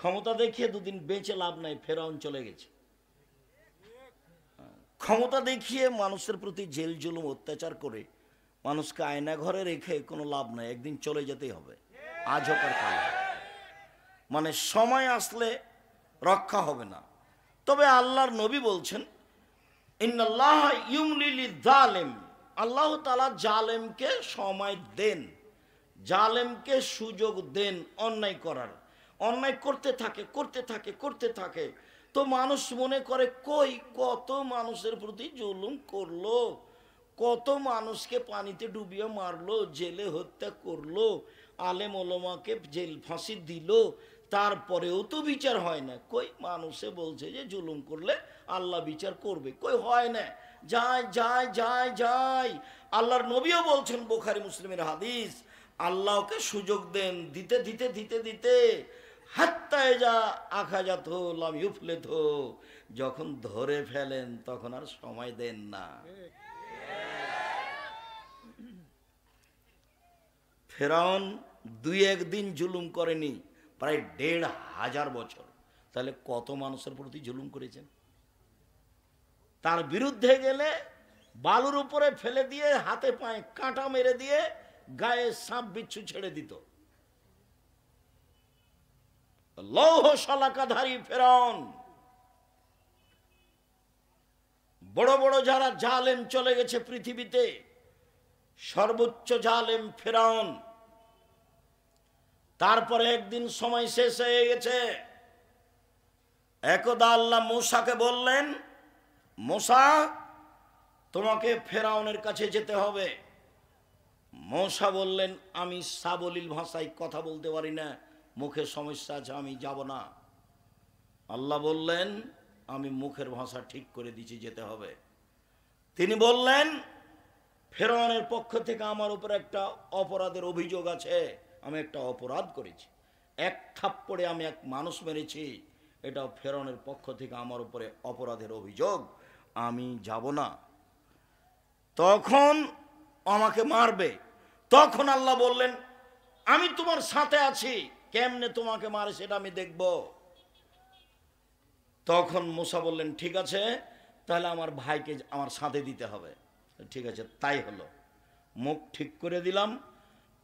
ক্ষমতা দেখিয়ে দুদিন বেঁচে লাভ নাই ফেরাউন চলে গেছে ক্ষমতা দেখিয়ে মানুষের প্রতি জেল জুলুম অত্যাচার করে মানুষকে আয়না ঘরে রেখে কোনো লাভ নাই একদিন চলে যেতেই হবে আজ হোক আর কাল মানে সময় আসলে রক্ষা হবে না তবে আল্লাহর নবী বলছেন ইন্নাল্লাহ ইউমলিলি জালেম আল্লাহ তালা জালেমকে সময় দেন জালেমকে সুযোগ দেন অন্যায় করার অন্যায় করতে থাকে করতে থাকে করতে থাকে তো মানুষ মনে করে কই কত মানুষের প্রতি জুলুম করলো কত মানুষকে পানিতে ডুবিয়ে মারলো জেলে হত্যা করলো আলেম ওলমাকে জেল ফাঁসি দিল তারপরেও তো বিচার হয় না কই মানুষে বলছে যে জুলুম করলে আল্লাহ বিচার করবে কই হয় না যায় যায় যায় যায় আল্লাহর নবীও বলছেন বোখারি মুসলিমের হাদিস আল্লাহকে সুযোগ দেন দিতে দিতে দিতে দিতে হাত্তায় যা আখা যাত লাম ইউফলে যখন ধরে ফেলেন তখন আর সময় দেন না ফেরাউন দুই একদিন জুলুম করেনি প্রায় দেড় হাজার বছর তাহলে কত মানুষের প্রতি জুলুম করেছেন তার বিরুদ্ধে গেলে বালুর উপরে ফেলে দিয়ে হাতে পায়ে কাঁটা মেরে দিয়ে গায়ে সাপ বিচ্ছু ছেড়ে দিত লৌহ শলাকাধারী ফেরাউন বড় বড় যারা জালেম চলে গেছে পৃথিবীতে সর্বোচ্চ জালেম ফেরাউন তারপরে একদিন সময় শেষ হয়ে গেছে একদা আল্লাহ মূসাকে বললেন মূসা তোমাকে ফেরাউনের কাছে যেতে হবে মশা বললেন আমি সাবলীল ভাষায় কথা বলতে পারি না মুখের সমস্যা আছে আমি যাব না আল্লাহ বললেন আমি মুখের ভাষা ঠিক করে দিছি যেতে হবে তিনি বললেন ফেরনের পক্ষ থেকে আমার উপর একটা অপরাধের অভিযোগ আছে আমি একটা অপরাধ করেছি এক থাপ্পড়ে আমি এক মানুষ মেরেছি এটা ফেরনের পক্ষ থেকে আমার উপরে অপরাধের অভিযোগ আমি যাব না তখন আমাকে মারবে তখন আল্লাহ বললেন আমি তোমার সাথে আছি কেমনে তোমাকে মারে সেটা আমি দেখব তখন মুসা বললেন ঠিক আছে তাহলে আমার ভাইকে আমার সাথে দিতে হবে ঠিক আছে তাই হলো মুখ ঠিক করে দিলাম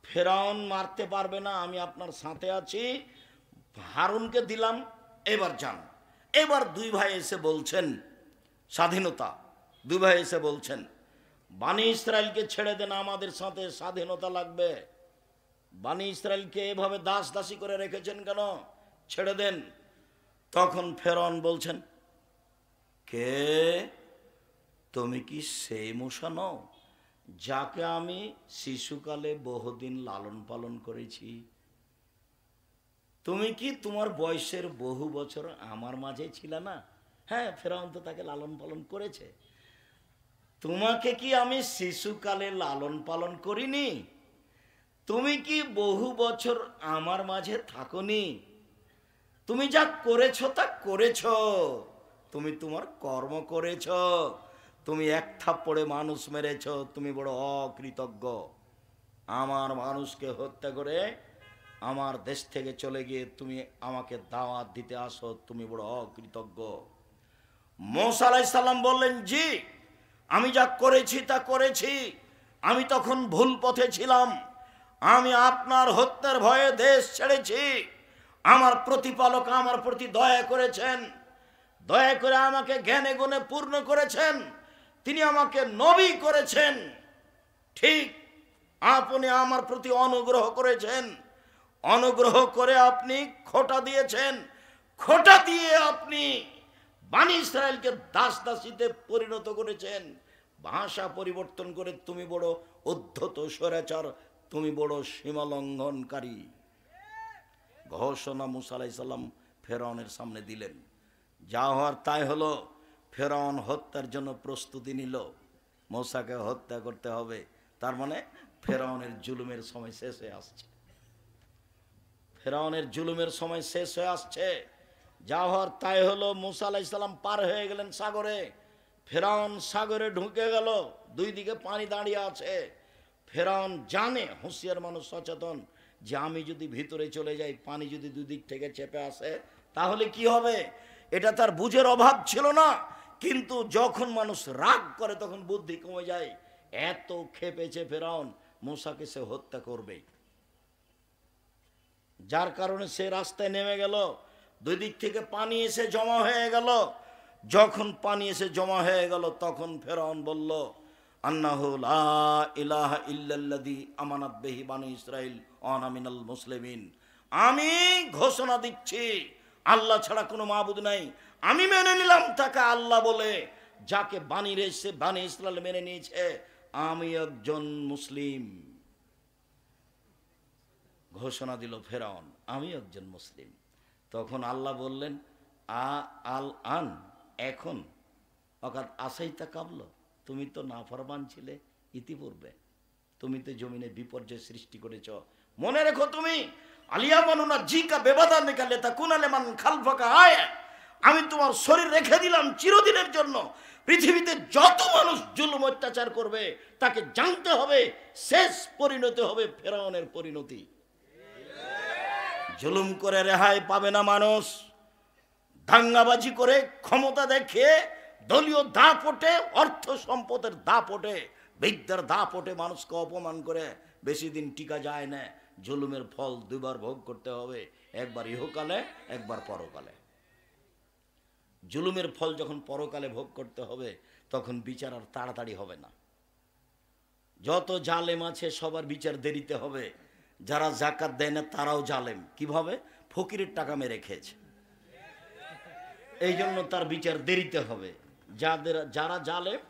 ফেরাউন মারতে পারবে না আমি আপনার সাথে আছি হারুনকে দিলাম এবার যান এবার দুই ভাই এসে বলছেন স্বাধীনতা দুই ভাই এসে বলছেন বাণী ইসরায়েলকে ছেড়ে দেন আমাদের সাথে স্বাধীনতা লাগবে বাণী ইসরায়েলকে এভাবে দাস দাসী করে রেখেছেন কেন ছেড়ে দেন তখন ফেরন বলছেন কে তুমি কি সেই মশা নও যাকে আমি শিশুকালে বহুদিন লালন পালন করেছি তুমি কি তোমার বয়সের বহু বছর আমার মাঝে ছিল না হ্যাঁ ফেরাউন তো তাকে লালন পালন করেছে তোমাকে কি আমি শিশুকালে লালন পালন করিনি তুমি কি বহু বছর আমার মাঝে থাকনি তুমি যা করেছ তা করেছ তুমি তোমার কর্ম করেছ তুমি এক থাপ্পড়ে মানুষ মেরেছ তুমি বড় অকৃতজ্ঞ আমার মানুষকে হত্যা করে আমার দেশ থেকে চলে গিয়ে তুমি আমাকে দাওয়াত দিতে আসো তুমি বড় অকৃতজ্ঞ মোসা বললেন জি আমি যা করেছি তা করেছি আমি তখন ভুল পথে ছিলাম আমি আপনার হত্যার ভয়ে দেশ ছেড়েছি আমার প্রতিপালক আমার প্রতি দয়া করেছেন দয়া করে আমাকে জ্ঞানে গুণে পূর্ণ করেছেন তিনি আমাকে নবী করেছেন ঠিক আপনি আমার প্রতি অনুগ্রহ করেছেন অনুগ্রহ করে আপনি খোটা দিয়েছেন খোটা দিয়ে আপনি বাণী ইসরায়েলকে দাস দাসিতে পরিণত করেছেন ভাষা পরিবর্তন করে তুমি বড় অধ্যত স্বরাচার তুমি বড় সীমা লঙ্ঘনকারী ঘোষণা মুসালাইসাল্লাম ফেরাউনের সামনে দিলেন যা হওয়ার তাই হলো ফেরাউন হত্যার জন্য প্রস্তুতি নিল মোসাকে হত্যা করতে হবে তার মানে ফেরাউনের জুলুমের সময় শেষ হয়ে আসছে ফেরাউনের জুলুমের সময় শেষ হয়ে আসছে যা হওয়ার তাই হলো মুসালাইসাল্লাম আলাইসাল্লাম পার হয়ে গেলেন সাগরে ফেরাউন সাগরে ঢুকে গেল দুই দিকে পানি দাঁড়িয়ে আছে ফেরাউন জানে হুঁশিয়ার মানুষ সচেতন যে আমি যদি ভিতরে চলে যাই পানি যদি দুদিক থেকে চেপে আসে তাহলে কি হবে এটা তার বুঝের অভাব ছিল না কিন্তু যখন মানুষ রাগ করে তখন বুদ্ধি কমে যায় এত খেপেছে ফেরাউন মশাকে সে হত্যা করবে যার কারণে সে রাস্তায় নেমে গেল দুই দিক থেকে পানি এসে জমা হয়ে গেল যখন পানি এসে জমা হয়ে গেল তখন ফেরাউন বলল আন্নাহু লা ইলাহা ইল্লাল্লাযী আমানাত বিহি বানু ইসরাইল অনামিনাল মুসলিমিন আমি ঘোষণা দিচ্ছি আল্লাহ ছাড়া কোনো মাহবুদ নাই আমি মেনে নিলাম তাকে আল্লাহ বলে যাকে বাণী রয়েছে বাণী ইসলাম মেনে নিয়েছে আমি একজন মুসলিম ঘোষণা দিল ফেরাউন আমি একজন মুসলিম তখন আল্লাহ বললেন আ আল আন এখন অকাত আসাইতা কাবলো তুমি তো নাফরমান ছিলে ইতিপূর্বে তুমি তো জমিনে বিপর্যয় সৃষ্টি করেছ মনে রেখো তুমি আলিয়া মানুনা জিকা বেবাদা নিকালে তা কুনালে মান খালফাকা আয় আমি তোমার শরীর রেখে দিলাম চিরদিনের জন্য পৃথিবীতে যত মানুষ জুলুম অত্যাচার করবে তাকে জানতে হবে শেষ পরিণতি হবে ফেরাউনের পরিণতি জুলুম করে রেহাই পাবে না মানুষ দাঙ্গাবাজি করে ক্ষমতা দেখে দলীয় দাপটে অর্থ সম্পদের দাপটে বিদ্যার দাপটে মানুষকে অপমান করে বেশি দিন টিকা যায় না জুলুমের ফল দুবার ভোগ করতে হবে একবার ইহকালে একবার পরকালে জুলুমের ফল যখন পরকালে ভোগ করতে হবে তখন বিচার আর তাড়াতাড়ি হবে না যত জালেম আছে সবার বিচার দেরিতে হবে যারা জাকাত দেয় না তারাও জালেম কিভাবে ফকিরের টাকা মেরে খেয়েছে এই জন্য তার বিচার দেরিতে হবে যাদের যারা জালেম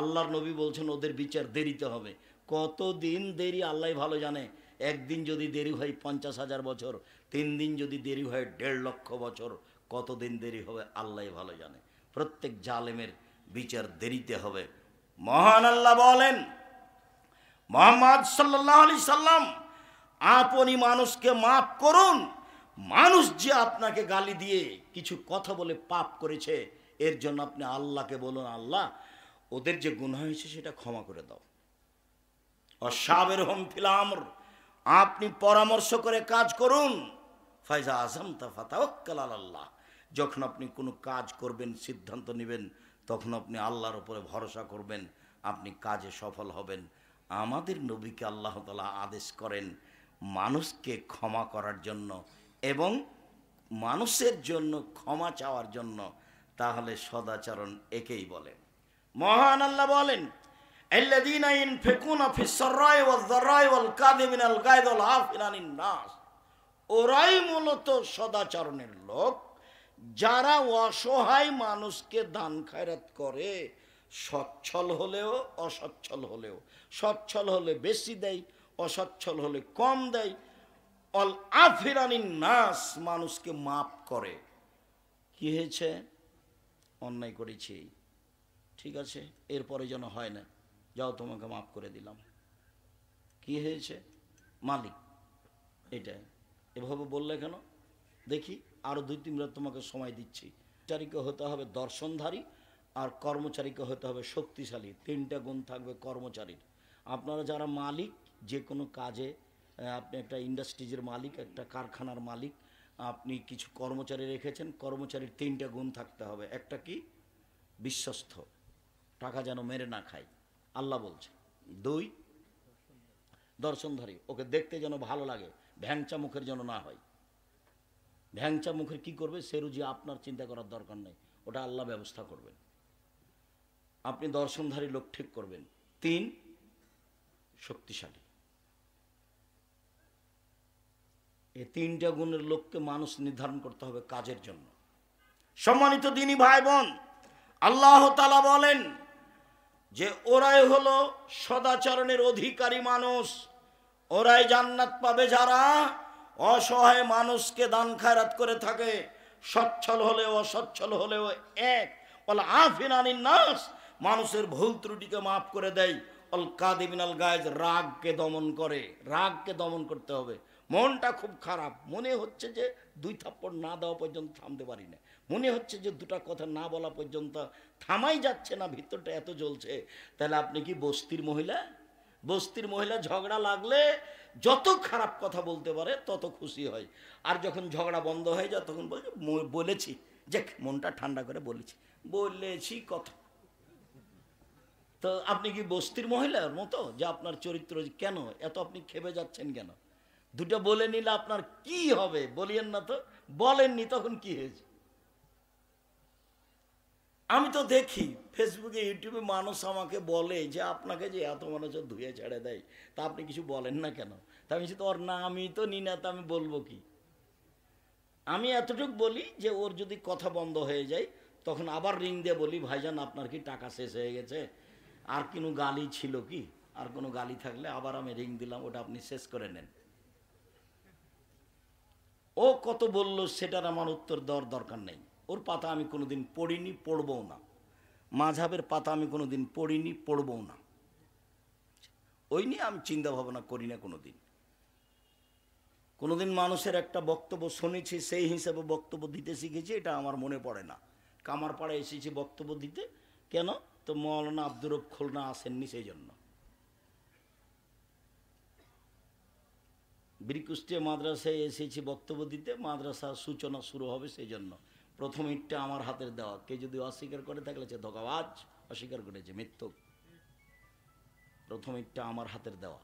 আল্লাহর নবী বলছেন ওদের বিচার দেরিতে হবে কত দিন দেরি আল্লাহ ভালো জানে একদিন যদি দেরি হয় পঞ্চাশ হাজার বছর তিন দিন যদি দেরি হয় দেড় লক্ষ বছর কত দিন দেরি হবে আল্লাহ ভালো জানে প্রত্যেক জালেমের বিচার দেরিতে হবে মহান আল্লাহ বলেন মোহাম্মদ সাল্লাহ আলি সাল্লাম আপনি মানুষকে মাফ করুন মানুষ যে আপনাকে গালি দিয়ে কিছু কথা বলে পাপ করেছে এর জন্য আপনি আল্লাহকে বলুন আল্লাহ ওদের যে গুণ হয়েছে সেটা ক্ষমা করে দাও অসাবের হোম ফিলামর আপনি পরামর্শ করে কাজ করুন ফাইজা আজম তাফাতাওয়াক্কাল আল্লাহ যখন আপনি কোনো কাজ করবেন সিদ্ধান্ত নেবেন তখন আপনি আল্লাহর উপরে ভরসা করবেন আপনি কাজে সফল হবেন আমাদের নবীকে আল্লাহ তালা আদেশ করেন মানুষকে ক্ষমা করার জন্য এবং মানুষের জন্য ক্ষমা চাওয়ার জন্য তাহলে সদাচরণ একেই বলে মহান আল্লাহ বলেন ওরাই মূলত সদাচরণের লোক যারা অসহায় মানুষকে দান খায়রাত করে সচ্ছল হলেও অসচ্ছল হলেও সচ্ছল হলে বেশি দেয় অসচ্ছল হলে কম দেয় অল আফিরানি নাস মানুষকে মাপ করে কি হয়েছে অন্যায় করেছি ঠিক আছে এরপরে যেন হয় না যাও তোমাকে মাফ করে দিলাম কি হয়েছে মালিক এটা এভাবে বললে কেন দেখি আরও দুই তিন রাত তোমাকে সময় দিচ্ছি কর্মচারীকে হতে হবে দর্শনধারী আর কর্মচারীকে হতে হবে শক্তিশালী তিনটা গুণ থাকবে কর্মচারীর আপনারা যারা মালিক যে কোনো কাজে আপনি একটা ইন্ডাস্ট্রিজের মালিক একটা কারখানার মালিক আপনি কিছু কর্মচারী রেখেছেন কর্মচারীর তিনটা গুণ থাকতে হবে একটা কি বিশ্বস্ত টাকা যেন মেরে না খায় আল্লাহ বলছে দুই দর্শনধারী ওকে দেখতে যেন ভালো লাগে ভ্যাংচা মুখের যেন না হয় ভ্যাংচা মুখের কি করবে সেরুজি আপনার চিন্তা করার দরকার নেই ওটা আল্লাহ ব্যবস্থা করবেন আপনি দর্শনধারী লোক ঠিক করবেন তিন শক্তিশালী এই তিনটা গুণের লোককে মানুষ নির্ধারণ করতে হবে কাজের জন্য সম্মানিত দিনই ভাই বোন আল্লাহ তালা বলেন যে ওরাই হলো সদাচরণের অধিকারী মানুষ ওরাই জান্নাত পাবে যারা অসহায় মানুষকে দান খায়রাত করে থাকে সচ্ছল হলেও অসচ্ছল হলেও এক অল আফিনানির নাস মানুষের ভুল ত্রুটিকে মাফ করে দেয় অল কাদিমিনাল গায়েজ রাগকে দমন করে রাগকে দমন করতে হবে মনটা খুব খারাপ মনে হচ্ছে যে দুই থাপ্পড় না দেওয়া পর্যন্ত থামতে পারি না মনে হচ্ছে যে দুটা কথা না বলা পর্যন্ত থামাই যাচ্ছে না ভিতরটা এত জ্বলছে তাহলে আপনি কি বস্তির মহিলা বস্তির মহিলা ঝগড়া লাগলে যত খারাপ কথা বলতে পারে তত খুশি হয় আর যখন ঝগড়া বন্ধ হয়ে যায় তখন বলছে বলেছি যে মনটা ঠান্ডা করে বলেছি বলেছি কথা তো আপনি কি বস্তির মহিলার মতো যে আপনার চরিত্র কেন এত আপনি খেপে যাচ্ছেন কেন দুটো বলে নিলে আপনার কি হবে বলিয়েন না তো বলেননি তখন কি হয়েছে আমি তো দেখি ফেসবুকে ইউটিউবে মানুষ আমাকে বলে যে আপনাকে যে এত মানুষ ধুয়ে ছেড়ে দেয় তা আপনি কিছু বলেন না কেন তা আমি তো ওর না আমি তো নি না তা আমি বলবো কি আমি এতটুকু বলি যে ওর যদি কথা বন্ধ হয়ে যায় তখন আবার রিং দিয়ে বলি ভাইজান আপনার কি টাকা শেষ হয়ে গেছে আর কোনো গালি ছিল কি আর কোনো গালি থাকলে আবার আমি রিং দিলাম ওটা আপনি শেষ করে নেন ও কত বলল সেটার আমার উত্তর দেওয়ার দরকার নেই ওর পাতা আমি কোনোদিন পড়িনি পড়বও না মাঝাবের পাতা আমি কোনোদিন পড়িনি পড়বও না ওই নিয়ে আমি চিন্তা ভাবনা করি না কোনোদিন কোনোদিন মানুষের একটা বক্তব্য শুনেছি সেই হিসাবে বক্তব্য দিতে শিখেছি এটা আমার মনে পড়ে না কামারপাড়ায় এসেছি বক্তব্য দিতে কেন তো মৌলানা আব্দুর খুলনা আসেননি সেই জন্য বীরকুষ্টিয়া মাদ্রাসায় এসেছি বক্তব্য দিতে মাদ্রাসার সূচনা শুরু হবে সেই জন্য প্রথম ইটটা আমার হাতের দেওয়া কে যদি অস্বীকার করে থাকলে সে ধোকাবাজ অস্বীকার করেছে মৃত্যু প্রথম ইটটা আমার হাতের দেওয়া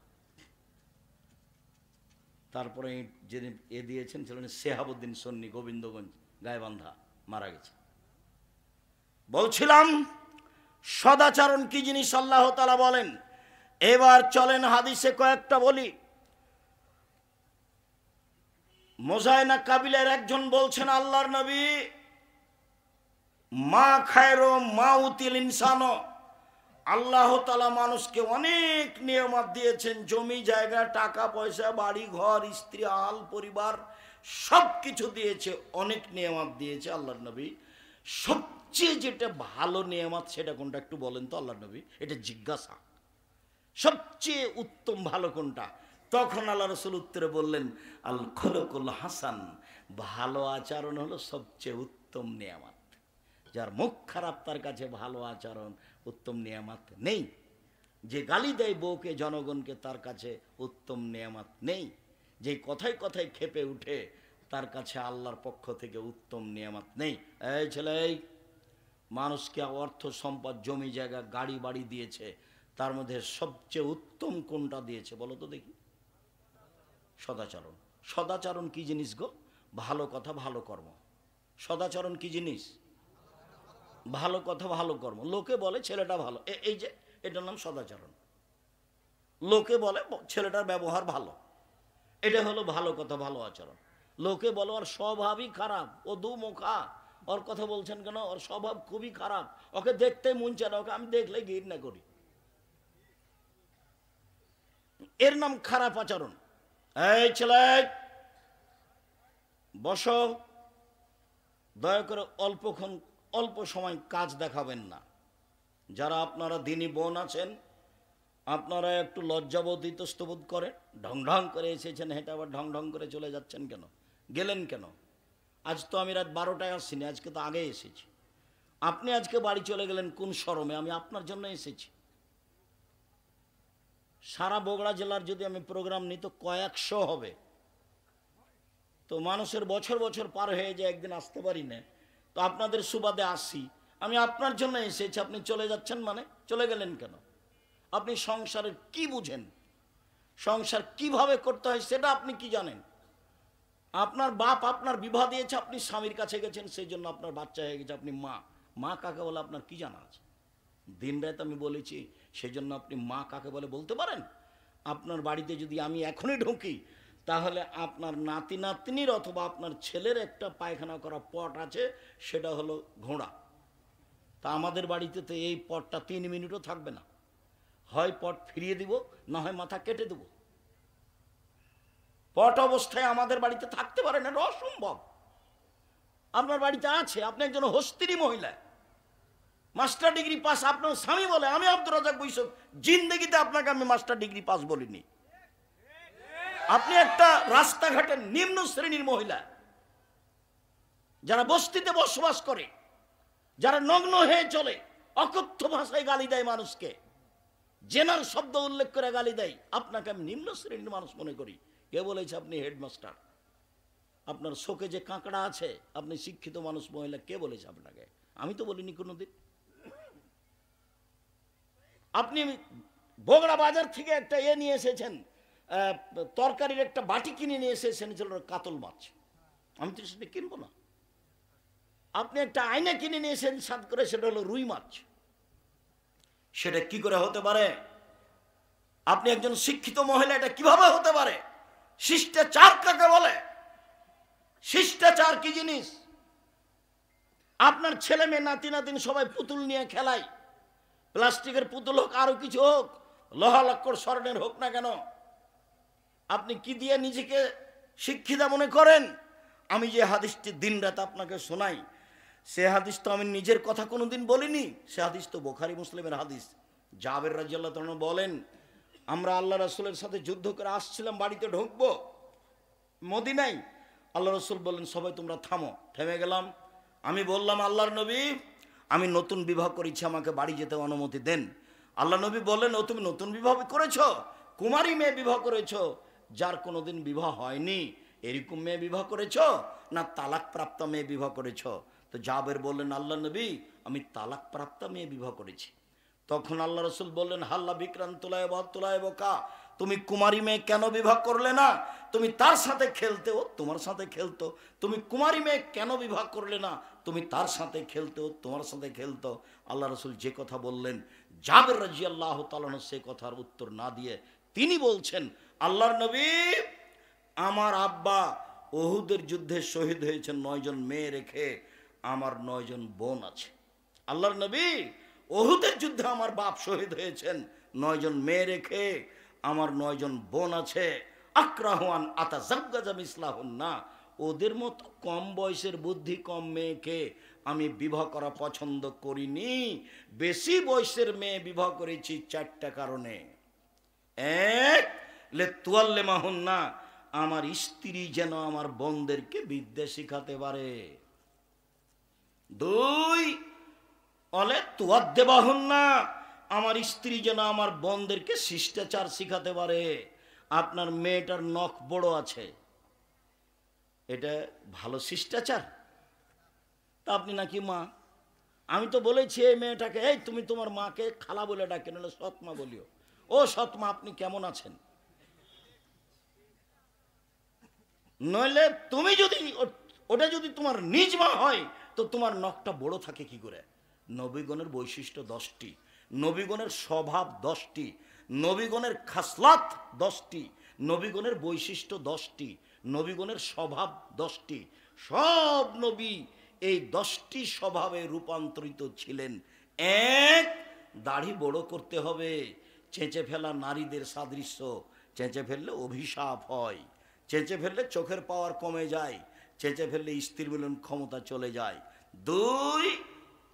তারপরে ইট যিনি এ দিয়েছেন ছিলেন সেহাবুদ্দিন সন্নি গোবিন্দগঞ্জ গায়বান্ধা মারা গেছে বলছিলাম সদাচরণ কি জিনিস আল্লাহ তালা বলেন এবার চলেন হাদিসে কয়েকটা বলি মোজায়না কাবিলের একজন বলছেন আল্লাহর নবী মা খায়রো মা উতিল ইনসান আল্লাহ তালা মানুষকে অনেক নিয়ামত দিয়েছেন জমি জায়গা টাকা পয়সা বাড়ি ঘর স্ত্রী আল পরিবার সব কিছু দিয়েছে অনেক নিয়ামত দিয়েছে আল্লাহর নবী সবচেয়ে যেটা ভালো নিয়ামত সেটা কোনটা একটু বলেন তো আল্লাহর নবী এটা জিজ্ঞাসা সবচেয়ে উত্তম ভালো কোনটা তখন আল্লাহ রসুল উত্তরে বললেন আল খলকুল হাসান ভালো আচরণ হলো সবচেয়ে উত্তম নিয়ামাত যার মুখ খারাপ তার কাছে ভালো আচরণ উত্তম নিয়ামাত নেই যে গালি দেয় বউকে জনগণকে তার কাছে উত্তম নিয়ামাত নেই যে কথায় কথায় খেপে উঠে তার কাছে আল্লাহর পক্ষ থেকে উত্তম নিয়ামাত নেই এই ছেলে মানুষকে অর্থ সম্পদ জমি জায়গা গাড়ি বাড়ি দিয়েছে তার মধ্যে সবচেয়ে উত্তম কোনটা দিয়েছে বলো তো দেখি সদাচরণ সদাচরণ কি জিনিস গো ভালো কথা ভালো কর্ম সদাচরণ কি জিনিস ভালো কথা ভালো কর্ম লোকে বলে ছেলেটা ভালো এই যে এটার নাম সদাচরণ লোকে বলে ছেলেটার ব্যবহার ভালো এটা হলো ভালো কথা ভালো আচরণ লোকে বলো আর স্বভাবই খারাপ ও দুমুখা ওর কথা বলছেন কেন ওর স্বভাব খুবই খারাপ ওকে দেখতে মন চায় ওকে আমি দেখলে না করি এর নাম খারাপ আচরণ এই ছেলে বস দয়া করে অল্পক্ষণ অল্প সময় কাজ দেখাবেন না যারা আপনারা দিনী বোন আছেন আপনারা একটু লজ্জাবোধ ইতস্তবোধ করে ঢং ঢং করে এসেছেন হেঁটে আবার ঢং ঢং করে চলে যাচ্ছেন কেন গেলেন কেন আজ তো আমি রাত বারোটায় আসছি না আজকে তো আগে এসেছি আপনি আজকে বাড়ি চলে গেলেন কোন সরমে আমি আপনার জন্য এসেছি সারা বগড়া জেলার যদি আমি প্রোগ্রাম নিই তো কয়েকশো হবে তো মানুষের বছর বছর পার হয়ে যায় একদিন আসতে পারি না তো আপনাদের সুবাদে আসি আমি আপনার জন্য এসেছি আপনি চলে যাচ্ছেন মানে চলে গেলেন কেন আপনি সংসারের কি বুঝেন সংসার কিভাবে করতে হয় সেটা আপনি কি জানেন আপনার বাপ আপনার বিবাহ দিয়েছে আপনি স্বামীর কাছে গেছেন সেই জন্য আপনার বাচ্চা হয়ে গেছে আপনি মা মা কাকে বলে আপনার কি জানা আছে দিন রাত আমি বলেছি সেজন্য আপনি মা কাকে বলে বলতে পারেন আপনার বাড়িতে যদি আমি এখনই ঢুকি তাহলে আপনার নাতি নাতনির অথবা আপনার ছেলের একটা পায়খানা করা পট আছে সেটা হলো ঘোড়া তা আমাদের বাড়িতে তো এই পটটা তিন মিনিটও থাকবে না হয় পট ফিরিয়ে দিব না হয় মাথা কেটে দেব পট অবস্থায় আমাদের বাড়িতে থাকতে পারে না অসম্ভব আপনার বাড়িতে আছে আপনি একজন হস্তিরি মহিলা মাস্টার ডিগ্রি পাস আপনার স্বামী বলে আমি আব্দুর রাজাক বৈশব জিন্দগিতে আপনাকে আমি মাস্টার ডিগ্রি পাস বলিনি আপনি একটা রাস্তাঘাটের নিম্ন শ্রেণীর মহিলা যারা বস্তিতে বসবাস করে যারা নগ্ন হয়ে চলে অকথ্য ভাষায় গালি দেয় মানুষকে জেনার শব্দ উল্লেখ করে গালি দেয় আপনাকে আমি নিম্ন শ্রেণীর মানুষ মনে করি কে বলেছে আপনি হেডমাস্টার আপনার শোকে যে কাঁকড়া আছে আপনি শিক্ষিত মানুষ মহিলা কে বলেছে আপনাকে আমি তো বলিনি কোনোদিন আপনি বগড়া বাজার থেকে একটা এ নিয়ে এসেছেন তরকারির একটা বাটি কিনে নিয়ে এসেছেন কাতল মাছ আমি তো সেটা কিনবো না আপনি একটা আয়না কিনে নিয়েছেন সাত করে সেটা হলো রুই মাছ সেটা কি করে হতে পারে আপনি একজন শিক্ষিত মহিলা এটা কিভাবে হতে পারে শিষ্টাচার কাকে বলে শিষ্টাচার কি জিনিস আপনার ছেলে মেয়ে নাতি নাতিন সবাই পুতুল নিয়ে খেলায় প্লাস্টিকের পুতুল হোক আরো কিছু হোক লোহা লক্কর স্বর্ণের হোক না কেন আপনি কি দিয়ে নিজেকে শিক্ষিতা মনে করেন আমি যে হাদিসটি দিন রাত আপনাকে শোনাই সে হাদিস তো আমি নিজের কথা কোনো দিন বলিনি সে হাদিস তো বোখারি মুসলিমের হাদিস জাবের রাজিয়াল্লাহ তালন বলেন আমরা আল্লাহ রসুলের সাথে যুদ্ধ করে আসছিলাম বাড়িতে ঢুকবো মদিনাই আল্লাহ রসুল বললেন সবাই তোমরা থামো থেমে গেলাম আমি বললাম আল্লাহর নবী আমি নতুন বিবাহ করেছি আমাকে বাড়ি যেতে অনুমতি দেন আল্লাহ নবী বললেন ও তুমি নতুন বিবাহ করেছ কুমারী মেয়ে বিবাহ করেছ যার কোনোদিন বিবাহ হয়নি এরকম মেয়ে বিবাহ করেছ না তালাক প্রাপ্ত মেয়ে বিবাহ করেছ তো জাবের বললেন আল্লাহ নবী আমি তালাক প্রাপ্ত মেয়ে বিবাহ করেছি তখন আল্লাহ রসুল বললেন হাল্লা বিক্রান্তলায় তোলায় বোকা তুমি কুমারী মেয়ে কেন বিবাহ করলে না তুমি তার সাথে খেলতে ও তোমার সাথে খেলতো তুমি কুমারী মেয়ে কেন বিবাহ করলে না তুমি তার সাথে খেলতো তোমার সাথে খেলতো আল্লাহ রসুল যে কথা বললেন জাবের রাজি আল্লাহ তালন সে কথার উত্তর না দিয়ে তিনি বলছেন আল্লাহর নবী আমার আব্বা ওহুদের যুদ্ধে শহীদ হয়েছেন নয়জন মেয়ে রেখে আমার নয়জন বোন আছে আল্লাহর নবী ওহুদের যুদ্ধে আমার বাপ শহীদ হয়েছেন নয়জন মেয়ে রেখে আমার নয়জন বোন আছে আক্রাহান আতা জাগ্গাজাম ইসলাহ না ওদের মতো কম বয়সের বুদ্ধি কম মেয়েকে আমি বিবাহ করা পছন্দ করিনি বেশি বয়সের মেয়ে বিবাহ করেছি চারটা কারণে এক লেতুয়াল্লে তুয়াল্লে না আমার স্ত্রী যেন আমার বোনদেরকে বিদ্যা শিখাতে পারে দুই অলে তুয়ার দেবাহন না আমার স্ত্রী যেন আমার বোনদেরকে শিষ্টাচার শিখাতে পারে আপনার মেয়েটার নখ বড় আছে এটা ভালো শিষ্টাচার তা আপনি নাকি মা আমি তো বলেছি এই মেয়েটাকে এই তুমি তোমার মাকে খালা বলে ডাকে নাহলে সৎমা বলিও ও সৎমা আপনি কেমন আছেন নইলে তুমি যদি ওটা যদি তোমার নিজ মা হয় তো তোমার নখটা বড় থাকে কি করে নবীগণের বৈশিষ্ট্য দশটি নবীগণের স্বভাব দশটি নবীগণের খাসলাত দশটি নবীগণের বৈশিষ্ট্য দশটি নবীগণের স্বভাব দশটি সব নবী এই দশটি স্বভাবে রূপান্তরিত ছিলেন এক দাড়ি বড় করতে হবে চেঁচে ফেলা নারীদের সাদৃশ্য চেঁচে ফেললে অভিশাপ হয় চেঁচে ফেললে চোখের পাওয়ার কমে যায় চেঁচে ফেললে স্ত্রীর মিলন ক্ষমতা চলে যায় দুই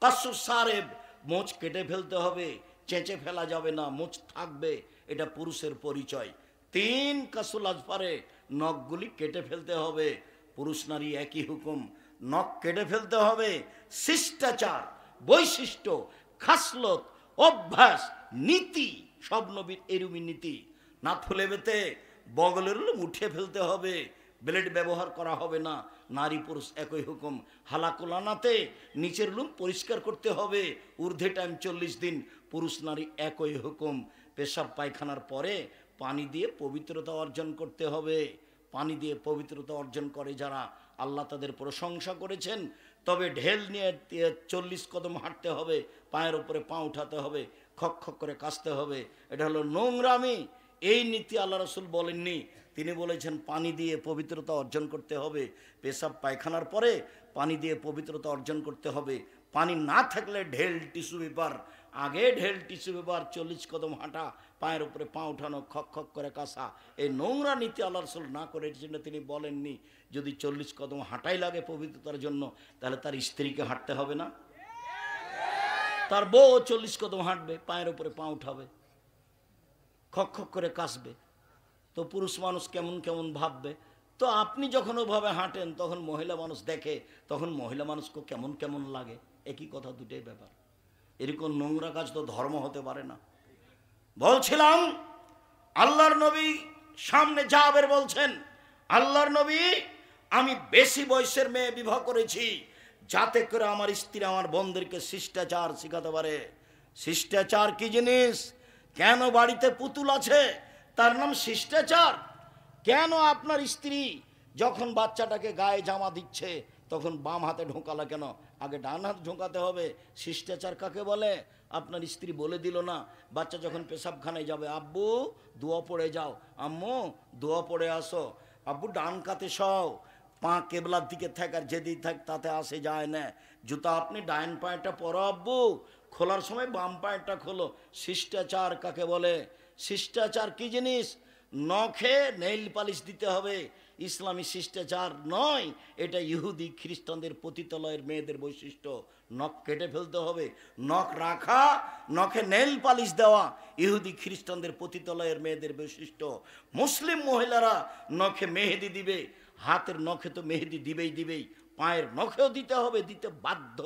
কাসু সারেব মোচ কেটে ফেলতে হবে চেঁচে ফেলা যাবে না মোচ থাকবে এটা পুরুষের পরিচয় তিন কাসুল আজফারে নখগুলি কেটে ফেলতে হবে পুরুষ নারী একই হুকুম নখ কেটে ফেলতে হবে শিষ্টাচার বৈশিষ্ট্য খাসলত অভ্যাস নীতি সব নবীর এরুমি নীতি না ফুলে বেতে বগলের উঠে ফেলতে হবে ব্লেড ব্যবহার করা হবে না নারী পুরুষ একই হুকুম নাতে নিচের লুম পরিষ্কার করতে হবে ঊর্ধ্বে টাইম চল্লিশ দিন পুরুষ নারী একই হুকুম পেশাব পায়খানার পরে পানি দিয়ে পবিত্রতা অর্জন করতে হবে পানি দিয়ে পবিত্রতা অর্জন করে যারা আল্লাহ তাদের প্রশংসা করেছেন তবে ঢেল নিয়ে চল্লিশ কদম হাঁটতে হবে পায়ের উপরে পা উঠাতে হবে খক খক করে কাঁচতে হবে এটা হলো নোংরামি এই নীতি আল্লাহ রসুল বলেননি তিনি বলেছেন পানি দিয়ে পবিত্রতা অর্জন করতে হবে পেশাব পায়খানার পরে পানি দিয়ে পবিত্রতা অর্জন করতে হবে পানি না থাকলে ঢেল টিস্যু পেপার আগে ঢেল টিস্যু ব্যবহার চল্লিশ কদম হাঁটা পায়ের উপরে পা উঠানো খক খক করে কাঁসা এই নোংরা নীতি আল্লাহ রসুল না করে এর জন্য তিনি বলেননি যদি চল্লিশ কদম হাঁটাই লাগে পবিত্রতার জন্য তাহলে তার স্ত্রীকে হাঁটতে হবে না তার বউ চল্লিশ কদম হাঁটবে পায়ের উপরে পা উঠাবে খক খক করে কাঁসবে তো পুরুষ মানুষ কেমন কেমন ভাববে তো আপনি যখন ওভাবে হাঁটেন তখন মহিলা মানুষ দেখে তখন মহিলা মানুষকে কেমন কেমন লাগে একই কথা দুটাই ব্যাপার এরকম নোংরা কাজ তো ধর্ম হতে পারে না বলছিলাম আল্লাহর নবী সামনে যাবের বলছেন আল্লাহর নবী আমি বেশি বয়সের মেয়ে বিবাহ করেছি যাতে করে আমার স্ত্রী আমার বন্ধুরকে শিষ্টাচার শেখাতে পারে শিষ্টাচার কি জিনিস কেন বাড়িতে পুতুল আছে তার নাম শিষ্টাচার কেন আপনার স্ত্রী যখন বাচ্চাটাকে গায়ে জামা দিচ্ছে তখন বাম হাতে ঢোকালা কেন আগে ডান হাত ঝোঁকাতে হবে শিষ্টাচার কাকে বলে আপনার স্ত্রী বলে দিল না বাচ্চা যখন পেশাবখানায় যাবে আব্বু দোয়া পড়ে যাও আম্মু দোয়া পড়ে আসো আব্বু ডান কাতে সও পা কেবলার দিকে থাক আর যেদিক থাক তাতে আসে যায় না জুতা আপনি ডাইন পায়েটা পরো আব্বু খোলার সময় বাম পায়েটা খোলো শিষ্টাচার কাকে বলে শিষ্টাচার কি জিনিস নখে নেইল পালিশ দিতে হবে ইসলামী শিষ্টাচার নয় এটা ইহুদি খ্রিস্টানদের পতিতলয়ের মেয়েদের বৈশিষ্ট্য নখ কেটে ফেলতে হবে নখ রাখা নখে নেল পালিশ দেওয়া ইহুদি খ্রিস্টানদের পতিতলয়ের মেয়েদের বৈশিষ্ট্য মুসলিম মহিলারা নখে মেহেদি দিবে হাতের নখে তো মেহেদি দিবেই দিবেই পায়ের নখেও দিতে হবে দিতে বাধ্য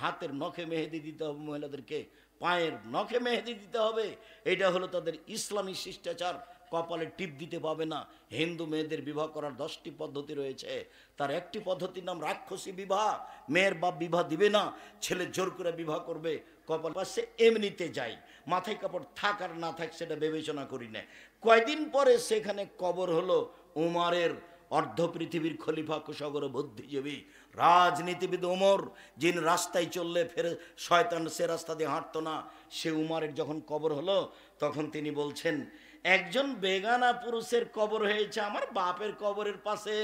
হাতের নখে মেহেদি দিতে হবে মহিলাদেরকে পায়ের নখে মেহেদি দিতে হবে এটা হলো তাদের ইসলামী শিষ্টাচার কপালে টিপ দিতে পাবে না হিন্দু মেয়েদের বিবাহ করার দশটি পদ্ধতি রয়েছে তার একটি পদ্ধতির নাম রাক্ষসী বিবাহ মেয়ের বাপ বিবাহ দিবে না ছেলে জোর করে বিবাহ করবে কপাল পাশে এমনিতে যাই মাথায় কাপড় থাক আর না থাক সেটা বিবেচনা করি না কয়দিন পরে সেখানে কবর হলো উমারের অর্ধ পৃথিবীর খলিফা কুশগর বুদ্ধিজীবী রাজনীতিবিদ ওমর যিনি রাস্তায় চললে ফের শয়তান সে রাস্তা দিয়ে হাঁটতো না সে উমারের যখন কবর হলো তখন তিনি বলছেন একজন বেগানা পুরুষের কবর হয়েছে আমার বাপের কবরের পাশে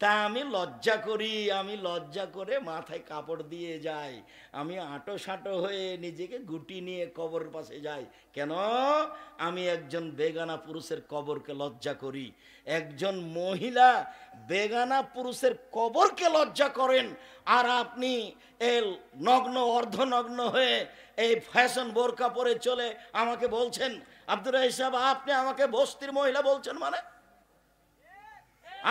তা আমি লজ্জা করি আমি লজ্জা করে মাথায় কাপড় দিয়ে যাই আমি আটো সাঁটো হয়ে নিজেকে গুটি নিয়ে কবর পাশে যাই কেন আমি একজন বেগানা পুরুষের কবরকে লজ্জা করি একজন মহিলা বেগানা পুরুষের কবরকে লজ্জা করেন আর আপনি এ নগ্ন অর্ধনগ্ন হয়ে এই ফ্যাশন বোরকা পরে চলে আমাকে বলছেন আব্দুর হিসাব আপনি আমাকে বস্তির মহিলা বলছেন মানে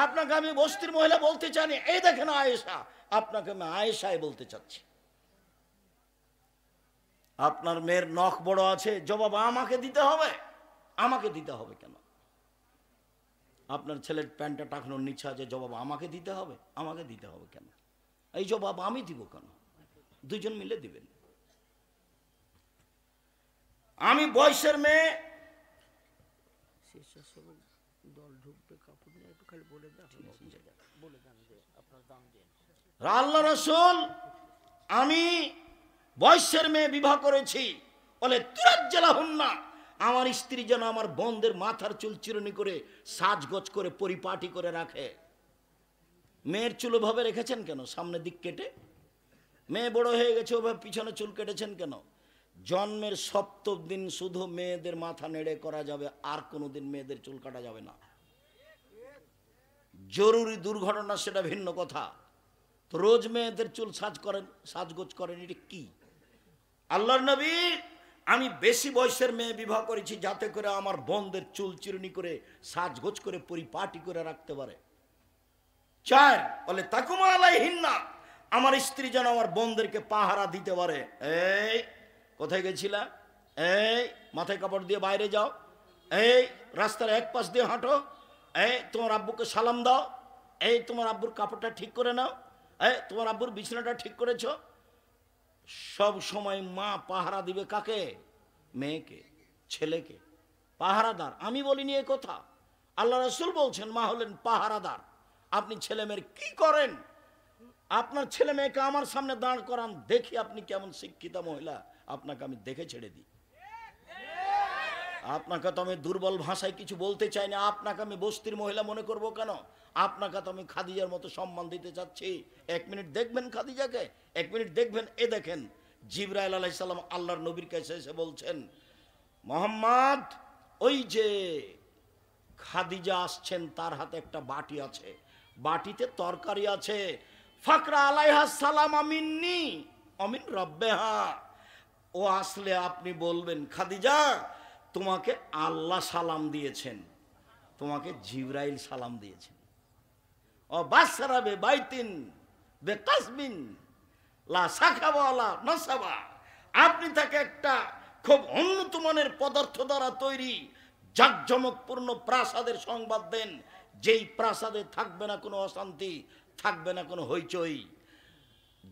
আপনাকে আমি বস্তির মহিলা বলতে চাইনি এই দেখেন আয়েশা আপনাকে আমি আয়েশাই বলতে চাচ্ছি আপনার মেয়ের নখ বড় আছে জবাব আমাকে দিতে হবে আমাকে দিতে হবে কেন আপনার ছেলের প্যান্টটা টাকানোর নিচে আছে জবাব আমাকে দিতে হবে আমাকে দিতে হবে কেন এই জবাব আমি দিব কেন দুজন মিলে দিবেন আমি বয়সের মেয়ে শেষের দল ঢুকবে কাপড় নিয়ে একটু খালি বলে বলে দেন যে আপনার দাম দেন আল্লাহ রসুল আমি বয়সের মেয়ে বিবাহ করেছি বলে হন না আমার স্ত্রী যেন আমার বন্ধের মাথার চুল চিরুনি করে সাজগজ করে পরিপাটি করে রাখে মেয়ের চুল ওভাবে রেখেছেন কেন সামনের দিক কেটে মেয়ে বড় হয়ে গেছে ওভাবে পিছনে চুল কেটেছেন কেন জন্মের সপ্তম দিন শুধু মেয়েদের মাথা নেড়ে করা যাবে আর কোনো দিন মেয়েদের চুল কাটা যাবে না জরুরি দুর্ঘটনা সেটা ভিন্ন কথা তো রোজ মেয়েদের চুল সাজ করেন সাজগোজ করেন এটা কি আল্লাহর নবী আমি বেশি বয়সের মেয়ে বিবাহ করেছি যাতে করে আমার বোনদের চুল চিরুনি করে সাজগোজ করে পরিপাটি করে রাখতে পারে চার বলে তাকুমা আলাই হিন্না আমার স্ত্রী যেন আমার বোনদেরকে পাহারা দিতে পারে এই কোথায় গেছিলা এই মাথায় কাপড় দিয়ে বাইরে যাও এই রাস্তার এক পাশ দিয়ে হাঁটো এই তোমার আব্বুকে সালাম দাও এই তোমার আব্বুর কাপড়টা ঠিক করে নাও এই তোমার আব্বুর বিছানাটা ঠিক করেছ সব সময় মা পাহারা দিবে কাকে মেয়েকে ছেলেকে পাহারাদার আমি বলিনি এ কথা আল্লাহ রসুল বলছেন মা হলেন পাহারাদার আপনি ছেলে মেয়ের কি করেন আপনার ছেলে মেয়েকে আমার সামনে দাঁড় করান দেখি আপনি কেমন শিক্ষিতা মহিলা আপনাকে আমি দেখে ছেড়ে দিই আপনাকে তো আমি দুর্বল ভাষায় কিছু বলতে চাই না আপনাকে আমি বস্তির মহিলা মনে করব কেন আপনাকে তো আমি খাদিজার মতো সম্মান দিতে চাচ্ছি এক মিনিট দেখবেন খাদিজাকে এক মিনিট দেখবেন এ দেখেন জিব্রাইল আলাইসাল্লাম আল্লাহর নবীর কাছে এসে বলছেন মোহাম্মদ ওই যে খাদিজা আসছেন তার হাতে একটা বাটি আছে বাটিতে তরকারি আছে ফাকরা আলাইহা সালাম আমিননি অমিন রব্বেহা ও আসলে আপনি বলবেন খাদিজা তোমাকে আল্লাহ সালাম দিয়েছেন তোমাকে জিব্রাইল সালাম দিয়েছেন ও বাসারাবে বাইতিন বে কাসবিন লা শাখাওয়ালা নসাবা আপনি তাকে একটা খুব উন্নত মানের পদার্থ দ্বারা তৈরি জাঁকজমকপূর্ণ প্রাসাদের সংবাদ দেন যেই প্রাসাদে থাকবে না কোনো অশান্তি থাকবে না কোনো হইচই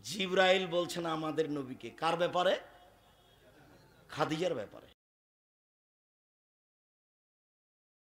জিব্রাইল বলছেন আমাদের নবীকে কার ব্যাপারে খাদিজার ব্যাপারে